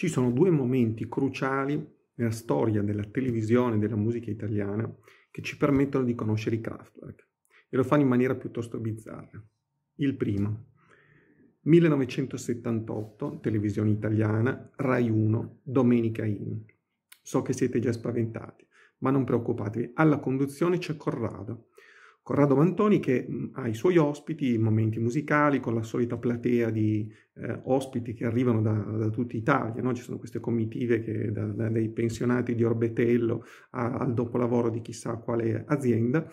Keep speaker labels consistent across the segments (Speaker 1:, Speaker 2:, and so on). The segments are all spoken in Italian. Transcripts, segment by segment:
Speaker 1: Ci sono due momenti cruciali nella storia della televisione e della musica italiana che ci permettono di conoscere i Kraftwerk e lo fanno in maniera piuttosto bizzarra. Il primo, 1978, televisione italiana, Rai 1, Domenica In. So che siete già spaventati, ma non preoccupatevi, alla conduzione c'è Corrado, Corrado Mantoni che ha i suoi ospiti, momenti musicali, con la solita platea di eh, ospiti che arrivano da, da tutta Italia, no? ci sono queste comitive che, da, da, dai pensionati di Orbetello a, al dopolavoro di chissà quale azienda,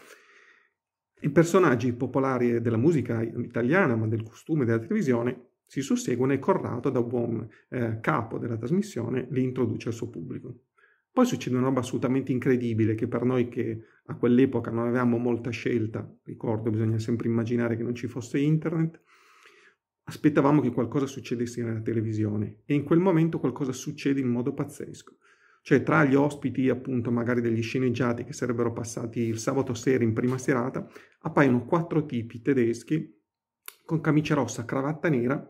Speaker 1: i personaggi popolari della musica italiana, ma del costume della televisione, si susseguono e Corrado, da buon eh, capo della trasmissione, li introduce al suo pubblico. Poi succede una roba assolutamente incredibile che per noi che a quell'epoca non avevamo molta scelta, ricordo, bisogna sempre immaginare che non ci fosse internet, aspettavamo che qualcosa succedesse nella televisione e in quel momento qualcosa succede in modo pazzesco. Cioè tra gli ospiti appunto magari degli sceneggiati che sarebbero passati il sabato sera in prima serata, appaiono quattro tipi tedeschi con camicia rossa, cravatta nera,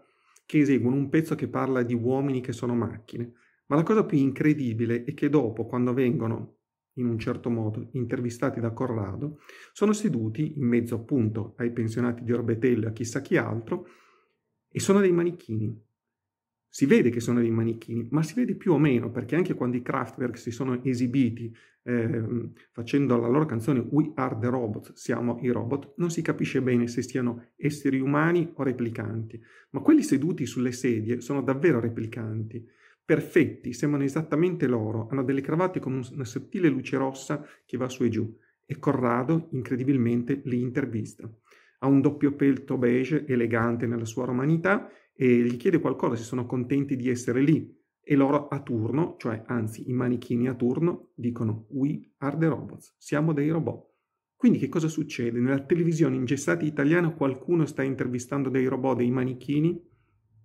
Speaker 1: che eseguono un pezzo che parla di uomini che sono macchine ma la cosa più incredibile è che dopo, quando vengono in un certo modo intervistati da Corrado, sono seduti in mezzo appunto ai pensionati di Orbetello e a chissà chi altro e sono dei manichini. Si vede che sono dei manichini, ma si vede più o meno perché anche quando i Kraftwerk si sono esibiti eh, facendo la loro canzone We Are the Robot, siamo i robot, non si capisce bene se siano esseri umani o replicanti, ma quelli seduti sulle sedie sono davvero replicanti perfetti, sembrano esattamente loro, hanno delle cravatte con una sottile luce rossa che va su e giù e Corrado incredibilmente li intervista. Ha un doppio pelto beige elegante nella sua romanità e gli chiede qualcosa se sono contenti di essere lì e loro a turno, cioè anzi i manichini a turno, dicono We are the robots, siamo dei robot. Quindi che cosa succede? Nella televisione ingessata italiana qualcuno sta intervistando dei robot, dei manichini?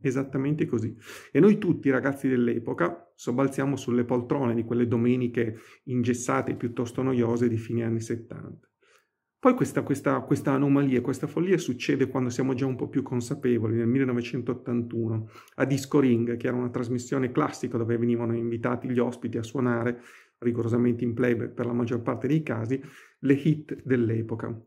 Speaker 1: Esattamente così. E noi tutti, ragazzi dell'epoca, sobbalziamo sulle poltrone di quelle domeniche ingessate e piuttosto noiose di fine anni 70. Poi questa, questa, questa, anomalia, questa follia succede quando siamo già un po' più consapevoli, nel 1981, a Disco Ring, che era una trasmissione classica dove venivano invitati gli ospiti a suonare, rigorosamente in playback per la maggior parte dei casi, le hit dell'epoca.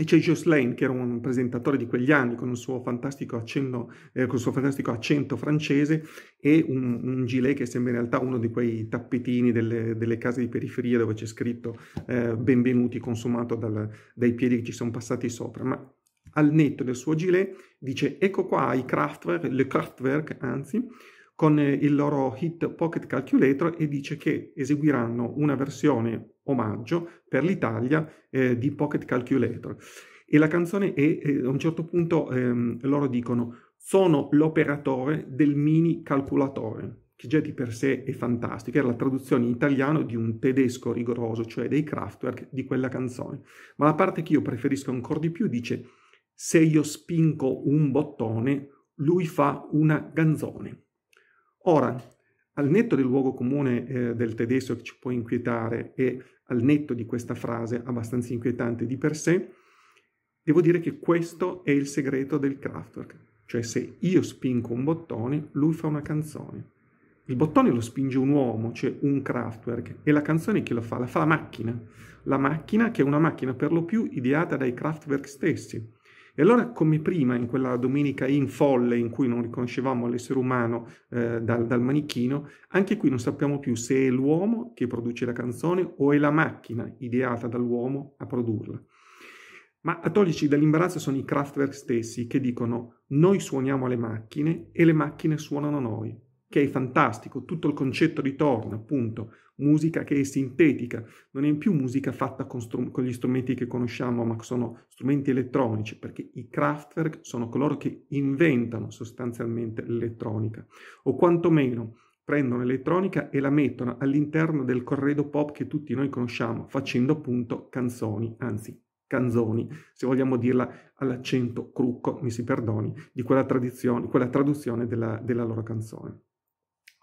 Speaker 1: E c'è Josh Lane, che era un presentatore di quegli anni con il suo fantastico, accenno, eh, il suo fantastico accento francese e un, un, gilet che sembra in realtà uno di quei tappetini delle, delle case di periferia dove c'è scritto eh, benvenuti consumato dal, dai piedi che ci sono passati sopra. Ma al netto del suo gilet dice ecco qua i Kraftwerk, le Kraftwerk anzi, con eh, il loro hit Pocket Calculator e dice che eseguiranno una versione omaggio per l'Italia eh, di Pocket Calculator. E la canzone è, eh, a un certo punto ehm, loro dicono, sono l'operatore del mini calcolatore, che già di per sé è fantastica, era la traduzione in italiano di un tedesco rigoroso, cioè dei Kraftwerk, di quella canzone. Ma la parte che io preferisco ancora di più dice, se io spingo un bottone, lui fa una ganzone. Ora, al netto del luogo comune eh, del tedesco che ci può inquietare e al netto di questa frase abbastanza inquietante di per sé, devo dire che questo è il segreto del Kraftwerk. Cioè se io spingo un bottone, lui fa una canzone. Il bottone lo spinge un uomo, cioè un Kraftwerk, e la canzone chi lo fa? La fa la macchina. La macchina che è una macchina per lo più ideata dai Kraftwerk stessi. E allora, come prima, in quella domenica in folle in cui non riconoscevamo l'essere umano eh, dal, dal manichino, anche qui non sappiamo più se è l'uomo che produce la canzone o è la macchina ideata dall'uomo a produrla. Ma a toglierci dall'imbarazzo sono i Kraftwerk stessi che dicono noi suoniamo le macchine e le macchine suonano noi, che è fantastico, tutto il concetto ritorna appunto musica che è sintetica, non è più musica fatta con, str- con, gli strumenti che conosciamo, ma sono strumenti elettronici, perché i Kraftwerk sono coloro che inventano sostanzialmente l'elettronica, o quantomeno prendono l'elettronica e la mettono all'interno del corredo pop che tutti noi conosciamo, facendo appunto canzoni, anzi canzoni, se vogliamo dirla all'accento crucco, mi si perdoni, di quella, tradizione, quella traduzione della, della loro canzone.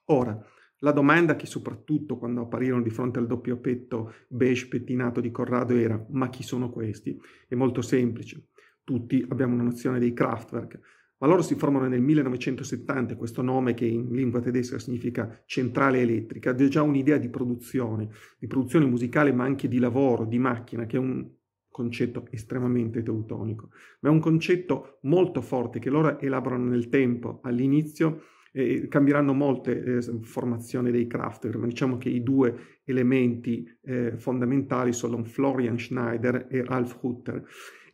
Speaker 1: Ora, la domanda che soprattutto quando apparirono di fronte al doppio petto beige pettinato di Corrado era ma chi sono questi? È molto semplice. Tutti abbiamo una nozione dei Kraftwerk, ma loro si formano nel 1970, questo nome che in lingua tedesca significa centrale elettrica, ed è già un'idea di produzione, di produzione musicale ma anche di lavoro, di macchina, che è un concetto estremamente teutonico, ma è un concetto molto forte che loro elaborano nel tempo, all'inizio eh, cambieranno molte eh, formazioni dei crafter, ma diciamo che i due elementi eh, fondamentali sono Florian Schneider e Ralf Hutter.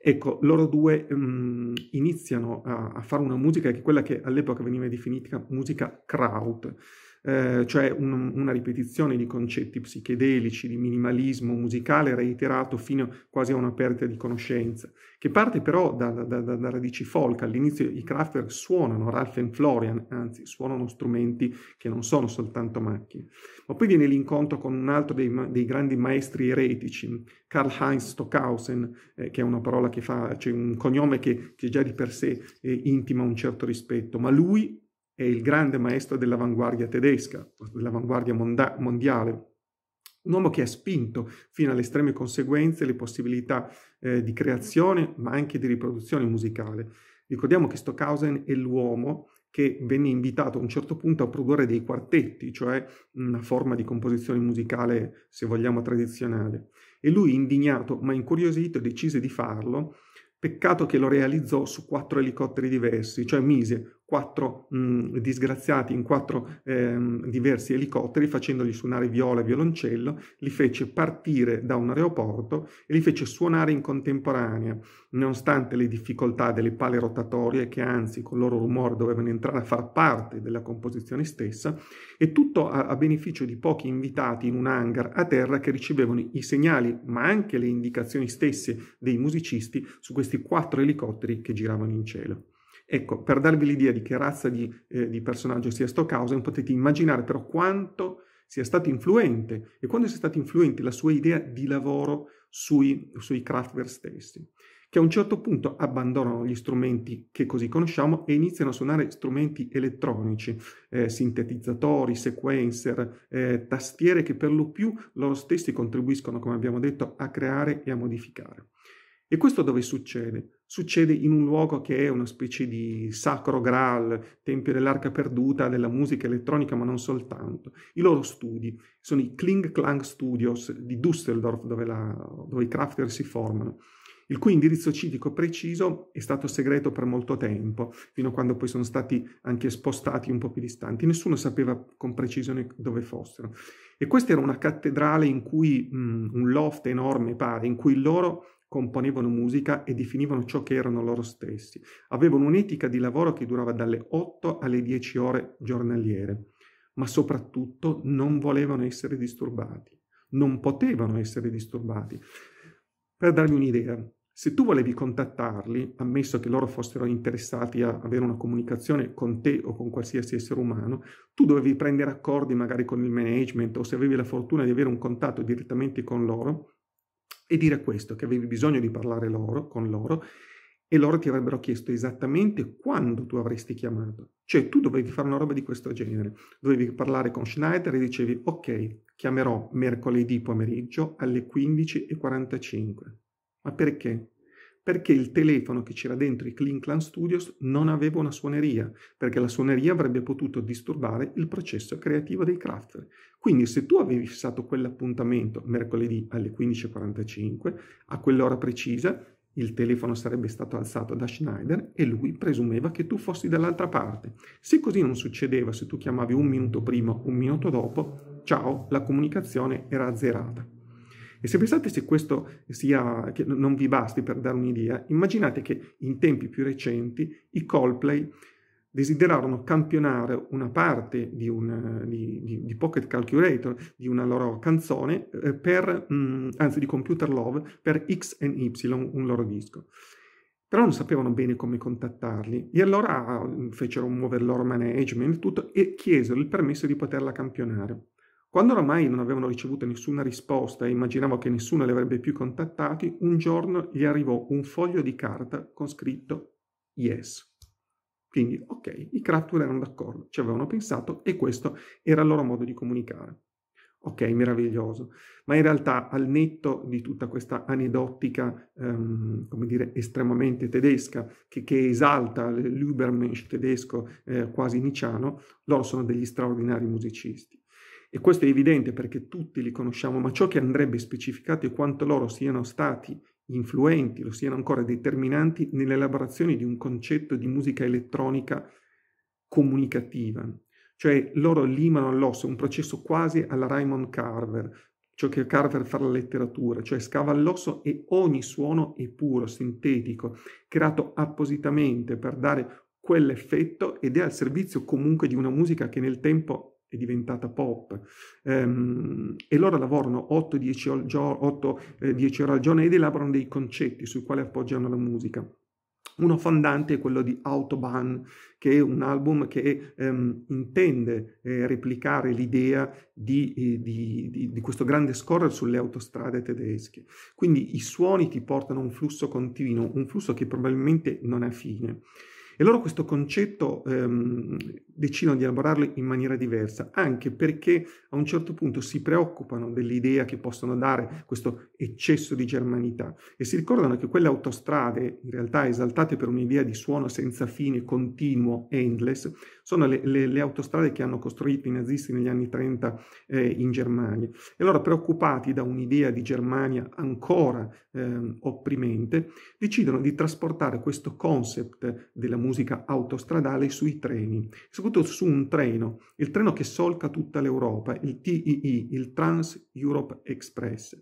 Speaker 1: Ecco, loro due um, iniziano a, a, fare una musica che è quella che all'epoca veniva definita musica kraut, eh, cioè un, una ripetizione di concetti psichedelici, di minimalismo musicale reiterato fino quasi a una perdita di conoscenza, che parte però da, da, da, da radici folk. All'inizio i Kraftwerk suonano Ralph and Florian, anzi suonano strumenti che non sono soltanto macchine. Ma poi viene l'incontro con un altro dei, dei grandi maestri eretici, Karl Heinz Stockhausen, eh, che è una parola che fa, cioè un cognome che, che già di per sé eh, intima un certo rispetto, ma lui è il grande maestro dell'avanguardia tedesca, dell'avanguardia monda- mondiale, un uomo che ha spinto fino alle estreme conseguenze le possibilità eh, di creazione, ma anche di riproduzione musicale. Ricordiamo che Stockhausen è l'uomo che venne invitato a un certo punto a produrre dei quartetti, cioè una forma di composizione musicale, se vogliamo, tradizionale. E lui, indignato ma incuriosito, decise di farlo. Peccato che lo realizzò su quattro elicotteri diversi, cioè mise quattro mh, mm, disgraziati in quattro ehm, diversi elicotteri facendogli suonare viola e violoncello, li fece partire da un aeroporto e li fece suonare in contemporanea, nonostante le difficoltà delle pale rotatorie che anzi col loro rumore dovevano entrare a far parte della composizione stessa, e tutto a, a beneficio di pochi invitati in un hangar a terra che ricevevano i segnali ma anche le indicazioni stesse dei musicisti su questi quattro elicotteri che giravano in cielo. Ecco, per darvi l'idea di che razza di, eh, di personaggio sia Stockhausen, potete immaginare però quanto sia stato influente e quando sia stata influente la sua idea di lavoro sui, sui Kraftwerk stessi, che a un certo punto abbandonano gli strumenti che così conosciamo e iniziano a suonare strumenti elettronici, eh, sintetizzatori, sequencer, eh, tastiere che per lo più loro stessi contribuiscono, come abbiamo detto, a creare e a modificare. E questo dove succede? Succede in un luogo che è una specie di sacro graal, tempio dell'arca perduta, della musica elettronica, ma non soltanto. I loro studi sono i Kling Klang Studios di Düsseldorf, dove, la, dove i crafter si formano il cui indirizzo civico preciso è stato segreto per molto tempo, fino a quando poi sono stati anche spostati un po' più distanti. Nessuno sapeva con precisione dove fossero. E questa era una cattedrale in cui mh, mm, un loft enorme pare, in cui loro componevano musica e definivano ciò che erano loro stessi. Avevano un'etica di lavoro che durava dalle 8 alle 10 ore giornaliere, ma soprattutto non volevano essere disturbati, non potevano essere disturbati. Per darvi un'idea, se tu volevi contattarli, ammesso che loro fossero interessati a avere una comunicazione con te o con qualsiasi essere umano, tu dovevi prendere accordi magari con il management o se avevi la fortuna di avere un contatto direttamente con loro, e dire questo, che avevi bisogno di parlare loro, con loro e loro ti avrebbero chiesto esattamente quando tu avresti chiamato. Cioè tu dovevi fare una roba di questo genere, dovevi parlare con Schneider e dicevi ok, chiamerò mercoledì pomeriggio alle 15.45. Ma perché? perché il telefono che c'era dentro i Clean Clan Studios non aveva una suoneria, perché la suoneria avrebbe potuto disturbare il processo creativo dei crafter. Quindi se tu avevi fissato quell'appuntamento mercoledì alle 15.45, a quell'ora precisa, il telefono sarebbe stato alzato da Schneider e lui presumeva che tu fossi dall'altra parte. Se così non succedeva, se tu chiamavi un minuto prima, un minuto dopo, ciao, la comunicazione era azzerata. E se pensate se questo sia, che non vi basti per dare un'idea, immaginate che in tempi più recenti i Coldplay desiderarono campionare una parte di, un, di, di, di Pocket Calculator, di una loro canzone, eh, per, mm, anzi di Computer Love, per X e Y, un loro disco però non sapevano bene come contattarli e allora mm, fecero muovere il loro management tutto, e chiesero il permesso di poterla campionare. Quando oramai non avevano ricevuto nessuna risposta e immaginavo che nessuno li avrebbe più contattati, un giorno gli arrivò un foglio di carta con scritto Yes. Quindi, ok, i Kraftwerk erano d'accordo, ci avevano pensato e questo era il loro modo di comunicare. Ok, meraviglioso. Ma in realtà, al netto di tutta questa aneddotica, ehm, come dire, estremamente tedesca, che, che esalta l'Ubermensch tedesco eh, quasi niciano, loro sono degli straordinari musicisti e questo è evidente perché tutti li conosciamo, ma ciò che andrebbe specificato è quanto loro siano stati influenti, lo siano ancora determinanti nell'elaborazione di un concetto di musica elettronica comunicativa. Cioè loro limano all'osso un processo quasi alla Raymond Carver, ciò che Carver fa la letteratura, cioè scava all'osso e ogni suono è puro, sintetico, creato appositamente per dare quell'effetto ed è al servizio comunque di una musica che nel tempo è diventata pop ehm, e loro lavorano 8-10 eh, ore al giorno ed elaborano dei concetti sui quali appoggiano la musica. Uno fondante è quello di Autobahn, che è un album che ehm, intende eh, replicare l'idea di, eh, di, di, di, questo grande scorrere sulle autostrade tedesche. Quindi i suoni ti portano a un flusso continuo, un flusso che probabilmente non ha fine. E loro questo concetto ehm, decidono di elaborarlo in maniera diversa, anche perché a un certo punto si preoccupano dell'idea che possono dare questo eccesso di germanità e si ricordano che quelle autostrade, in realtà esaltate per un'idea di suono senza fine, continuo, endless, sono le, le, le autostrade che hanno costruito i nazisti negli anni 30 eh, in Germania. E loro, preoccupati da un'idea di Germania ancora ehm, opprimente, decidono di trasportare questo concept della musica musica autostradale sui treni, soprattutto su un treno, il treno che solca tutta l'Europa, il TII, il Trans Europe Express.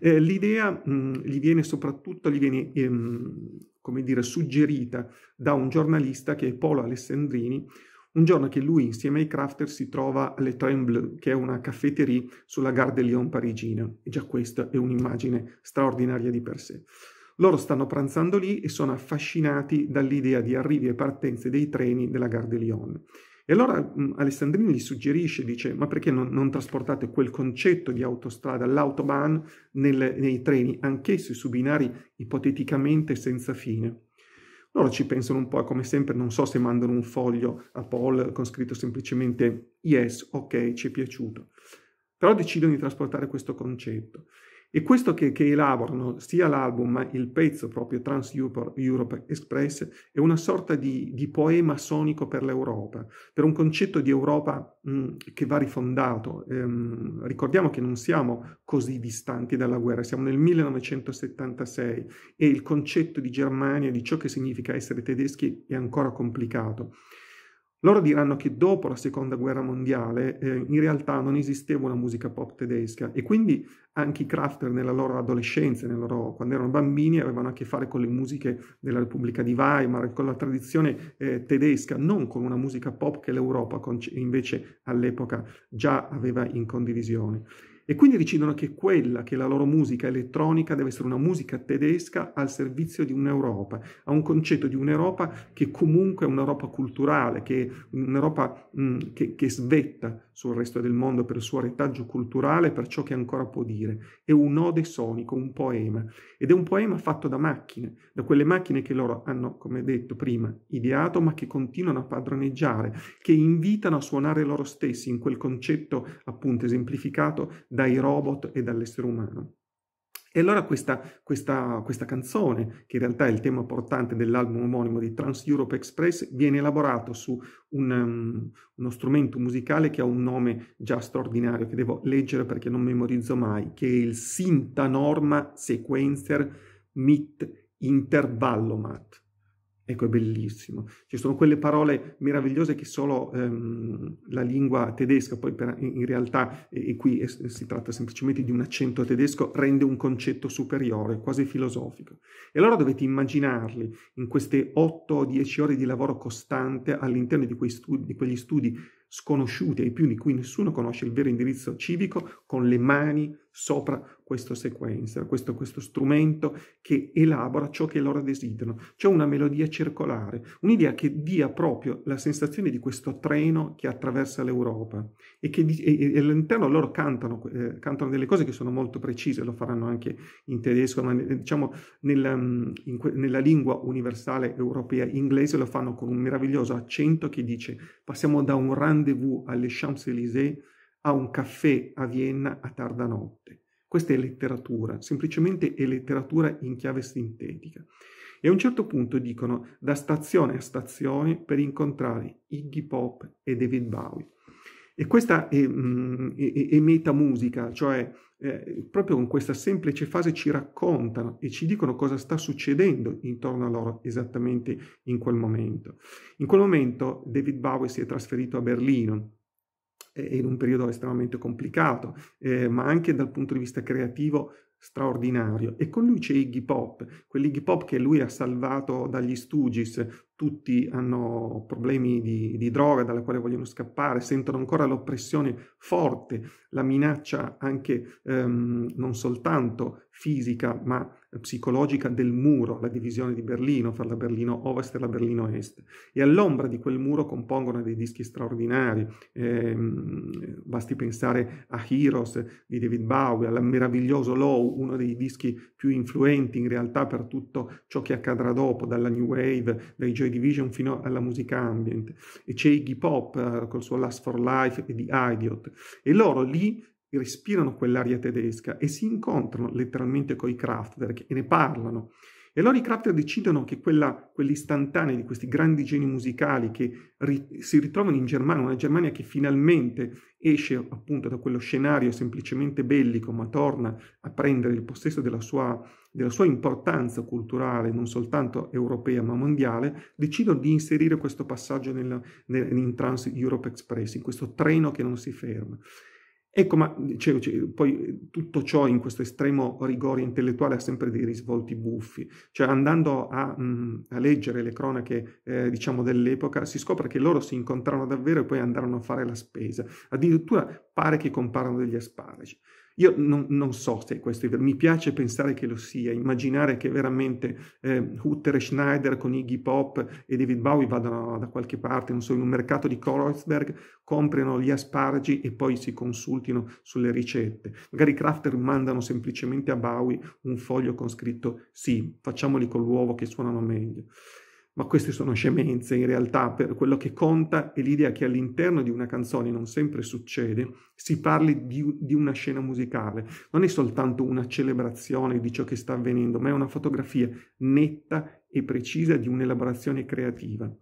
Speaker 1: Eh, l'idea mh, mm, gli viene soprattutto, gli viene, ehm, come dire, suggerita da un giornalista che è Polo Alessandrini, un giorno che lui insieme ai crafter si trova alle Tremble, che è una caffetteria sulla Gare de Lyon parigina. E già questa è un'immagine straordinaria di per sé. Loro stanno pranzando lì e sono affascinati dall'idea di arrivi e partenze dei treni della Gare de Lyon. E allora mm, Alessandrini gli suggerisce, dice, ma perché non, non trasportate quel concetto di autostrada, l'autobahn, nel, nei treni, anch'essi su binari ipoteticamente senza fine? Loro ci pensano un po', come sempre, non so se mandano un foglio a Paul con scritto semplicemente yes, ok, ci è piaciuto. Però decidono di trasportare questo concetto. E questo che, che elaborano sia l'album ma il pezzo proprio Trans Europe Express è una sorta di, di poema sonico per l'Europa, per un concetto di Europa mh, che va rifondato. Ehm, ricordiamo che non siamo così distanti dalla guerra, siamo nel 1976 e il concetto di Germania, di ciò che significa essere tedeschi è ancora complicato. Loro diranno che dopo la seconda guerra mondiale eh, in realtà non esisteva una musica pop tedesca e quindi anche i crafter nella loro adolescenza, nella loro, quando erano bambini, avevano a che fare con le musiche della Repubblica di Weimar, con la tradizione eh, tedesca, non con una musica pop che l'Europa invece all'epoca già aveva in condivisione. E quindi decidono che quella che la loro musica elettronica deve essere una musica tedesca al servizio di un'Europa, a un concetto di un'Europa che comunque è un'Europa culturale, che è un'Europa mh, mm, che, che svetta sul resto del mondo per il suo retaggio culturale, per ciò che ancora può dire. È un ode sonico, un poema. Ed è un poema fatto da macchine, da quelle macchine che loro hanno, come detto prima, ideato, ma che continuano a padroneggiare, che invitano a suonare loro stessi in quel concetto appunto esemplificato dai robot e dall'essere umano. E allora questa, questa, questa, canzone, che in realtà è il tema portante dell'album omonimo di Trans Europe Express, viene elaborato su un, um, uno strumento musicale che ha un nome già straordinario, che devo leggere perché non memorizzo mai, che è il Sintanorma Sequencer Mit Intervallomat. Ecco, è bellissimo. Ci sono quelle parole meravigliose che solo ehm, la lingua tedesca, poi per, in realtà, e, e qui è, si tratta semplicemente di un accento tedesco, rende un concetto superiore, quasi filosofico. E allora dovete immaginarli in queste 8 o 10 ore di lavoro costante all'interno di, studi, di quegli studi sconosciuti, ai più di cui nessuno conosce il vero indirizzo civico, con le mani sopra questo sequencer, questo, questo strumento che elabora ciò che loro desiderano. C'è una melodia circolare, un'idea che dia proprio la sensazione di questo treno che attraversa l'Europa e che e, e all'interno loro cantano, eh, cantano, delle cose che sono molto precise, lo faranno anche in tedesco, ma eh, diciamo nella, mm, in, nella lingua universale europea inglese lo fanno con un meraviglioso accento che dice passiamo da un rendezvous alle Champs-Élysées a un caffè a Vienna a tarda notte. Questa è letteratura, semplicemente è letteratura in chiave sintetica. E a un certo punto dicono da stazione a stazione per incontrare Iggy Pop e David Bowie. E questa è, mm, è, è metamusica, cioè eh, proprio con questa semplice fase ci raccontano e ci dicono cosa sta succedendo intorno a loro esattamente in quel momento. In quel momento David Bowie si è trasferito a Berlino, in un periodo estremamente complicato, eh, ma anche dal punto di vista creativo straordinario. E con lui c'è Iggy Pop, quell'Iggy Pop che lui ha salvato dagli Stooges tutti hanno problemi di, di droga dalla quale vogliono scappare, sentono ancora l'oppressione forte, la minaccia anche ehm, non soltanto fisica ma psicologica del muro, la divisione di Berlino fra la Berlino Ovest e la Berlino Est. E all'ombra di quel muro compongono dei dischi straordinari, eh, basti pensare a Heroes di David Bowie, al meraviglioso Low, uno dei dischi più influenti in realtà per tutto ciò che accadrà dopo, dalla New Wave, dai Joy Joy Division fino alla musica ambient, e c'è Iggy Pop eh, col suo Last for Life e di Idiot, e loro lì respirano quell'aria tedesca e si incontrano letteralmente con i Kraftwerk e ne parlano e allora i Kraftwerk decidono che quella, quell'istantanea di questi grandi geni musicali che ri, si ritrovano in Germania, una Germania che finalmente esce appunto da quello scenario semplicemente bellico, ma torna a prendere il possesso della sua, della sua importanza culturale, non soltanto europea ma mondiale, decidono di inserire questo passaggio nel, nel, in Trans Europe Express, in questo treno che non si ferma. Ecco, ma cioè, cioè, poi eh, tutto ciò in questo estremo rigore intellettuale ha sempre dei risvolti buffi, cioè andando a, mh, a leggere le cronache eh, diciamo dell'epoca si scopre che loro si incontrarono davvero e poi andarono a fare la spesa, addirittura pare che comparano degli asparagi. Io non, non, so se questo è vero, mi piace pensare che lo sia, immaginare che veramente eh, Hutter e Schneider con Iggy Pop e David Bowie vadano da qualche parte, non so, in un mercato di Kreuzberg, comprino gli asparagi e poi si consultino sulle ricette. Magari i crafter mandano semplicemente a Bowie un foglio con scritto sì, facciamoli con l'uovo che suonano meglio. Ma queste sono scemenze in realtà, per quello che conta è l'idea che all'interno di una canzone, non sempre succede, si parli di, di, una scena musicale. Non è soltanto una celebrazione di ciò che sta avvenendo, ma è una fotografia netta e precisa di un'elaborazione creativa.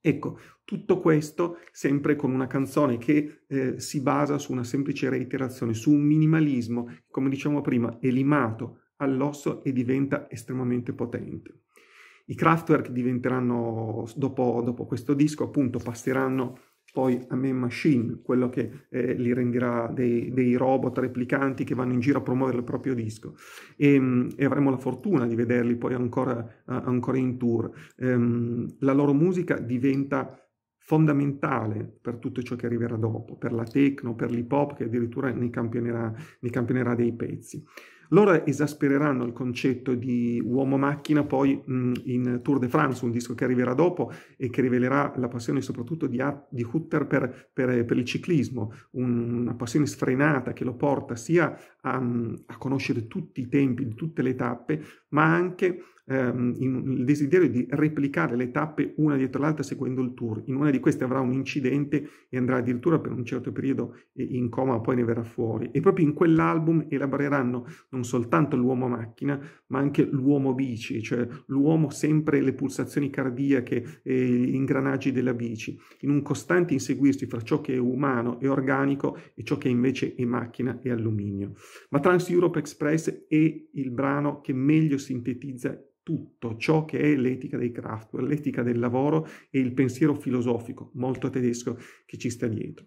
Speaker 1: Ecco, tutto questo sempre con una canzone che eh, si basa su una semplice reiterazione, su un minimalismo, come diciamo prima, è limato all'osso e diventa estremamente potente. I Kraftwerk diventeranno, dopo, dopo questo disco, appunto, passeranno poi a Man Machine, quello che eh, li renderà dei, dei, robot replicanti che vanno in giro a promuovere il proprio disco. E, ehm, e avremo la fortuna di vederli poi ancora, uh, ancora in tour. Um, la loro musica diventa fondamentale per tutto ciò che arriverà dopo, per la techno, per l'hip hop che addirittura ne campionerà, ne campionerà dei pezzi. Loro esaspereranno il concetto di uomo-macchina poi mh, mm, in Tour de France, un disco che arriverà dopo e che rivelerà la passione soprattutto di, di Hutter per, per, per, il ciclismo, un, una passione sfrenata che lo porta sia a, mm, a conoscere tutti i tempi, tutte le tappe, ma anche ehm, il desiderio di replicare le tappe una dietro l'altra seguendo il tour. In una di queste avrà un incidente e andrà addirittura per un certo periodo eh, in coma, poi ne verrà fuori. E proprio in quell'album elaboreranno non soltanto l'uomo macchina, ma anche l'uomo bici, cioè l'uomo sempre le pulsazioni cardiache e gli ingranaggi della bici, in un costante inseguirsi fra ciò che è umano e organico e ciò che invece è macchina e alluminio. Ma Trans Europe Express è il brano che meglio sintetizza tutto ciò che è l'etica dei craft, l'etica del lavoro e il pensiero filosofico molto tedesco che ci sta dietro.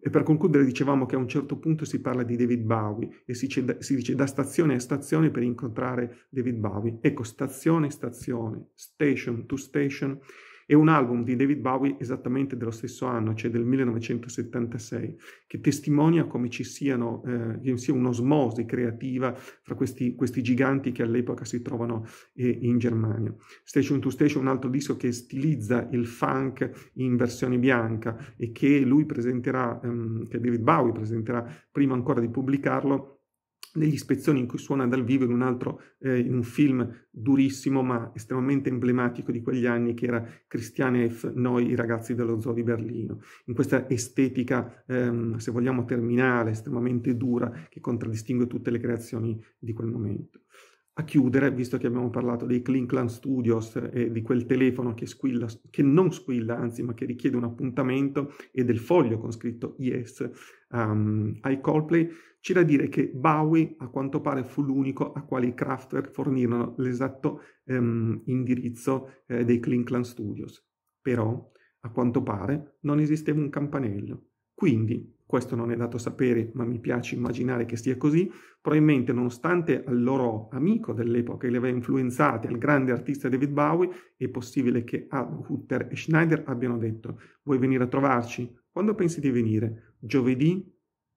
Speaker 1: E per concludere dicevamo che a un certo punto si parla di David Bowie e si, si dice da stazione a stazione per incontrare David Bowie. Ecco, stazione a stazione, station to station, e un album di David Bowie esattamente dello stesso anno, cioè del 1976, che testimonia come ci siano, eh, che sia un'osmosi creativa fra questi, questi, giganti che all'epoca si trovano eh, in Germania. Station to Station è un altro disco che stilizza il funk in versione bianca e che lui presenterà, ehm, che David Bowie presenterà prima ancora di pubblicarlo negli spezzoni in cui suona dal vivo in un altro eh, in un film durissimo ma estremamente emblematico di quegli anni che era Christiane F. Noi, i ragazzi dello zoo di Berlino, in questa estetica, ehm, se vogliamo, terminale, estremamente dura che contraddistingue tutte le creazioni di quel momento a chiudere, visto che abbiamo parlato dei Clean Clan Studios e di quel telefono che squilla, che non squilla, anzi, ma che richiede un appuntamento e del foglio con scritto yes um, ai Coldplay, c'è da dire che Bowie a quanto pare fu l'unico a quale i Kraftwerk fornirono l'esatto um, indirizzo eh, dei Clean Clan Studios. Però, a quanto pare, non esisteva un campanello. Quindi, questo non è dato a sapere, ma mi piace immaginare che sia così, probabilmente nonostante al loro amico dell'epoca che li aveva influenzati, al grande artista David Bowie, è possibile che Adam Hutter e Schneider abbiano detto vuoi venire a trovarci? Quando pensi di venire? Giovedì?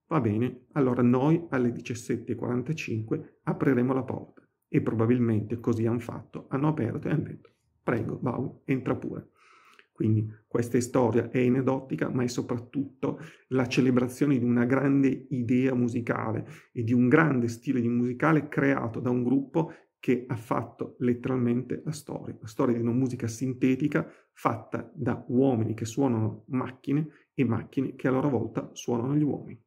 Speaker 1: Va bene, allora noi alle 17.45 apriremo la porta. E probabilmente così hanno fatto, hanno aperto e hanno detto prego Bowie, entra pure. Quindi questa è storia, è aneddotica, ma è soprattutto la celebrazione di una grande idea musicale e di un grande stile di musicale creato da un gruppo che ha fatto letteralmente la storia, la storia di una musica sintetica fatta da uomini che suonano macchine e macchine che a loro volta suonano gli uomini.